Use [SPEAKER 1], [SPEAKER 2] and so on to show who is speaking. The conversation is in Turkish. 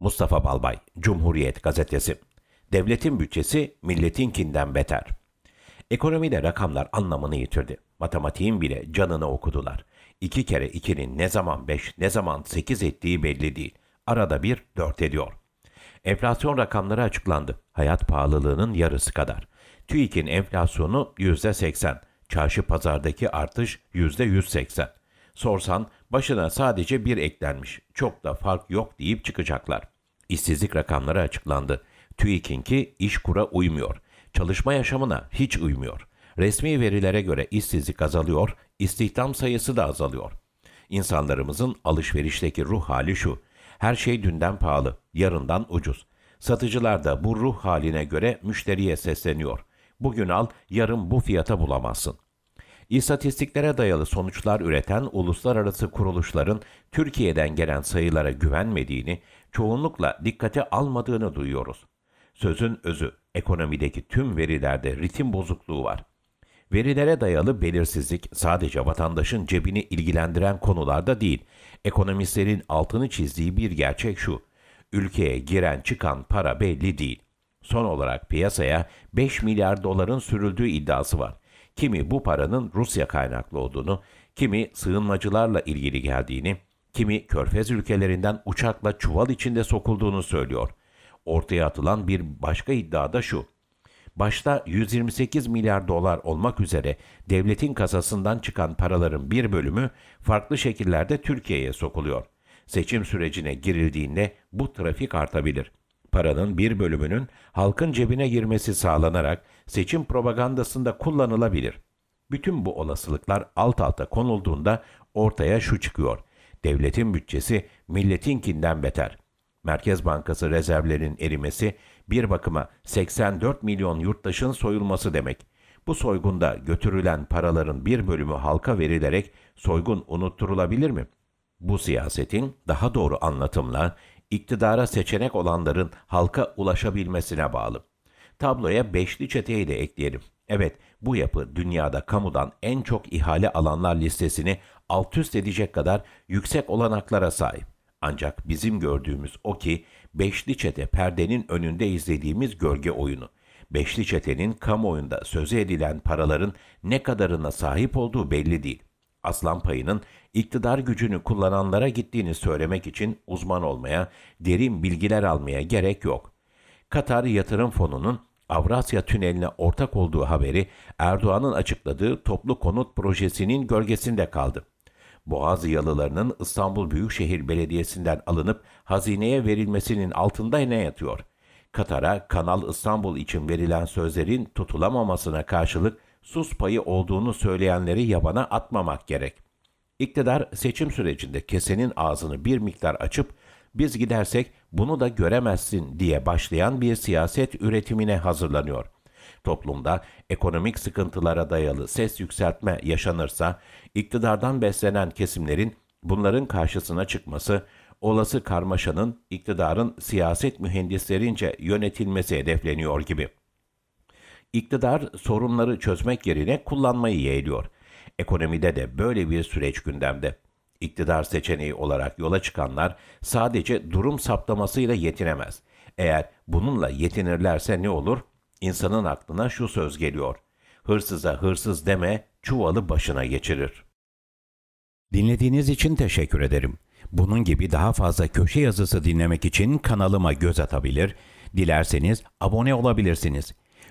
[SPEAKER 1] Mustafa Balbay, Cumhuriyet Gazetesi. Devletin bütçesi milletinkinden beter. Ekonomide rakamlar anlamını yitirdi. Matematiğin bile canını okudular. İki kere ikinin ne zaman beş, ne zaman sekiz ettiği belli değil. Arada bir dört ediyor. Enflasyon rakamları açıklandı. Hayat pahalılığının yarısı kadar. TÜİK'in enflasyonu yüzde %80. Çarşı pazardaki artış yüzde %180. Sorsan başına sadece bir eklenmiş. Çok da fark yok deyip çıkacaklar. İşsizlik rakamları açıklandı. TÜİK'inki iş kura uymuyor. Çalışma yaşamına hiç uymuyor. Resmi verilere göre işsizlik azalıyor, istihdam sayısı da azalıyor. İnsanlarımızın alışverişteki ruh hali şu. Her şey dünden pahalı, yarından ucuz. Satıcılar da bu ruh haline göre müşteriye sesleniyor. Bugün al, yarın bu fiyata bulamazsın. İstatistiklere dayalı sonuçlar üreten uluslararası kuruluşların Türkiye'den gelen sayılara güvenmediğini, çoğunlukla dikkate almadığını duyuyoruz. Sözün özü, ekonomideki tüm verilerde ritim bozukluğu var. Verilere dayalı belirsizlik sadece vatandaşın cebini ilgilendiren konularda değil, ekonomistlerin altını çizdiği bir gerçek şu, ülkeye giren çıkan para belli değil. Son olarak piyasaya 5 milyar doların sürüldüğü iddiası var kimi bu paranın Rusya kaynaklı olduğunu, kimi sığınmacılarla ilgili geldiğini, kimi körfez ülkelerinden uçakla çuval içinde sokulduğunu söylüyor. Ortaya atılan bir başka iddia da şu. Başta 128 milyar dolar olmak üzere devletin kasasından çıkan paraların bir bölümü farklı şekillerde Türkiye'ye sokuluyor. Seçim sürecine girildiğinde bu trafik artabilir.'' paranın bir bölümünün halkın cebine girmesi sağlanarak seçim propagandasında kullanılabilir. Bütün bu olasılıklar alt alta konulduğunda ortaya şu çıkıyor. Devletin bütçesi milletinkinden beter. Merkez Bankası rezervlerinin erimesi bir bakıma 84 milyon yurttaşın soyulması demek. Bu soygunda götürülen paraların bir bölümü halka verilerek soygun unutturulabilir mi? Bu siyasetin daha doğru anlatımla iktidara seçenek olanların halka ulaşabilmesine bağlı. Tabloya beşli çeteyi de ekleyelim. Evet, bu yapı dünyada kamudan en çok ihale alanlar listesini alt üst edecek kadar yüksek olanaklara sahip. Ancak bizim gördüğümüz o ki beşli çete perdenin önünde izlediğimiz gölge oyunu. Beşli çetenin kamuoyunda sözü edilen paraların ne kadarına sahip olduğu belli değil aslan payının iktidar gücünü kullananlara gittiğini söylemek için uzman olmaya, derin bilgiler almaya gerek yok. Katar Yatırım Fonu'nun Avrasya Tüneli'ne ortak olduğu haberi Erdoğan'ın açıkladığı toplu konut projesinin gölgesinde kaldı. Boğaz yalılarının İstanbul Büyükşehir Belediyesi'nden alınıp hazineye verilmesinin altında ne yatıyor? Katar'a Kanal İstanbul için verilen sözlerin tutulamamasına karşılık sus payı olduğunu söyleyenleri yabana atmamak gerek. İktidar seçim sürecinde kesenin ağzını bir miktar açıp biz gidersek bunu da göremezsin diye başlayan bir siyaset üretimine hazırlanıyor. Toplumda ekonomik sıkıntılara dayalı ses yükseltme yaşanırsa iktidardan beslenen kesimlerin bunların karşısına çıkması olası karmaşanın iktidarın siyaset mühendislerince yönetilmesi hedefleniyor gibi. İktidar sorunları çözmek yerine kullanmayı yeğliyor. Ekonomide de böyle bir süreç gündemde. İktidar seçeneği olarak yola çıkanlar sadece durum saptamasıyla yetinemez. Eğer bununla yetinirlerse ne olur? İnsanın aklına şu söz geliyor. Hırsıza hırsız deme, çuvalı başına geçirir. Dinlediğiniz için teşekkür ederim. Bunun gibi daha fazla köşe yazısı dinlemek için kanalıma göz atabilir, dilerseniz abone olabilirsiniz.''